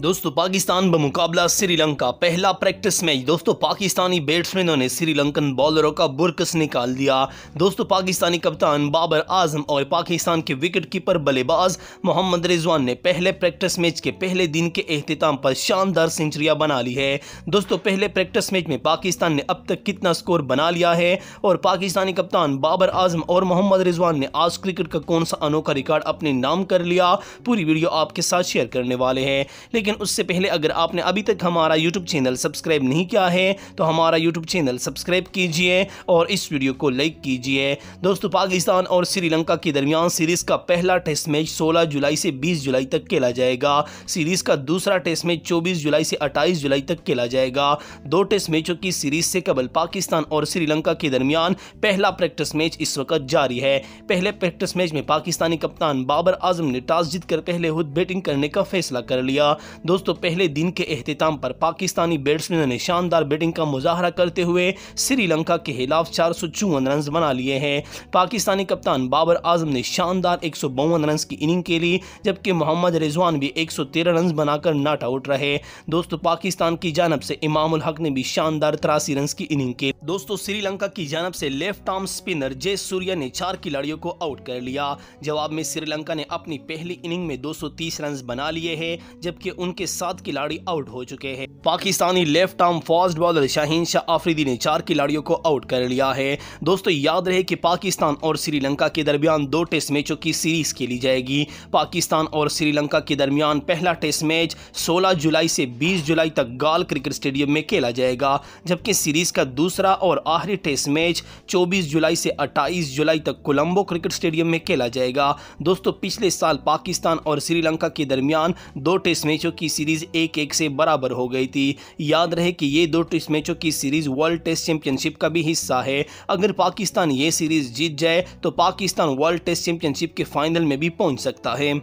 दोस्तों पाकिस्तान बमुकाबला श्रीलंका पहला practice match दोस्तों पाकिस्तानी बैट्समैनों ने श्रीलंकन बॉलरों का बुरकस निकाल दिया दोस्तों पाकिस्तानी कप्तान बाबर आजम और पाकिस्तान के विकेट कीपर बल्लेबाज मोहम्मद रिजवान ने पहले प्रैक्टिस मैच के पहले दिन के अहतितम पर शानदार सेंचुरियाँ बना ली है दोस्तों पहले प्रैक्टिस मैच में पाकिस्तान ने अब तक कितना स्कोर बना लिया है और पाकिस्तानी कप्तान बाबर आजम और मोहम्मद रिजवान ने आज क्रिकेट का कौन सा अनोखा रिकॉर्ड अपने नाम कर लिया पूरी वीडियो आपके साथ शेयर करने वाले हैं लेकिन उससे पहले अगर आपने अभी तक हमारा यूट्यूब चैनल सब्सक्राइब नहीं किया है तो हमारा यूट्यूब चैनल सब्सक्राइब कीजिए और इस वीडियो को लाइक कीजिए दोस्तों पाकिस्तान और श्रीलंका के दरमियान सीरीज़ का पहला टेस्ट मैच 16 जुलाई से 20 जुलाई तक खेला जाएगा सीरीज़ का दूसरा टेस्ट मैच 24 जुलाई से 28 जुलाई तक खेला जाएगा दो टेस्ट मैचों की सीरीज से कबल पाकिस्तान और श्रीलंका के दरमियान पहला प्रैक्टिस मैच इस वक्त जारी है पहले प्रैक्टिस मैच में पाकिस्तानी कप्तान बाबर आजम ने टॉस जीतकर पहले खुद बैटिंग करने का फैसला कर लिया दोस्तों पहले दिन के अहतमाम पर पाकिस्तानी बैट्समैनों ने शानदार बैटिंग का मुजाहरा करते हुए श्रीलंका के खिलाफ चार रन बना लिए हैं पाकिस्तानी कप्तान बाबर आजम ने शानदार एक रन की इनिंग लिए जबकि मोहम्मद रिजवान भी 113 रन बनाकर नॉट आउट रहे दोस्तों पाकिस्तान की जानब से इमामुल हक ने भी शानदार तिरासी रन की इनिंग के दोस्तों श्रीलंका की जानब से लेफ्ट आर्म स्पिनर जय सूर्या ने चार खिलाड़ियों को आउट कर लिया जवाब में श्रीलंका ने अपनी पहली इनिंग में 230 रन बना लिए हैं जबकि उनके सात खिलाड़ी आउट हो चुके हैं Pakistani left arm fast bowler Shaheen Shah Afridi ने चार खिलाड़ियों को आउट कर लिया है दोस्तों याद रहे कि पाकिस्तान और श्रीलंका के दरमियान दो टेस्ट मैचों की सीरीज खेली जाएगी पाकिस्तान और श्रीलंका के दरमियान पहला टेस्ट मैच 16 जुलाई से 20 जुलाई तक गाल क्रिकेट स्टेडियम में खेला जाएगा जबकि सीरीज का दूसरा और आखिरी टेस्ट मैच 24 जुलाई से 28 जुलाई तक कोलंबो क्रिकेट स्टेडियम में खेला जाएगा दोस्तों पिछले साल पाकिस्तान और श्रीलंका के दरमियान दो टेस्ट मैचों की सीरीज एक एक से बराबर हो गई थी याद रहे कि ये दो टेस्ट मैचों की सीरीज वर्ल्ड टेस्ट चैंपियनशिप का भी हिस्सा है अगर पाकिस्तान ये सीरीज जीत जाए तो पाकिस्तान वर्ल्ड टेस्ट चैंपियनशिप के फाइनल में भी पहुंच सकता है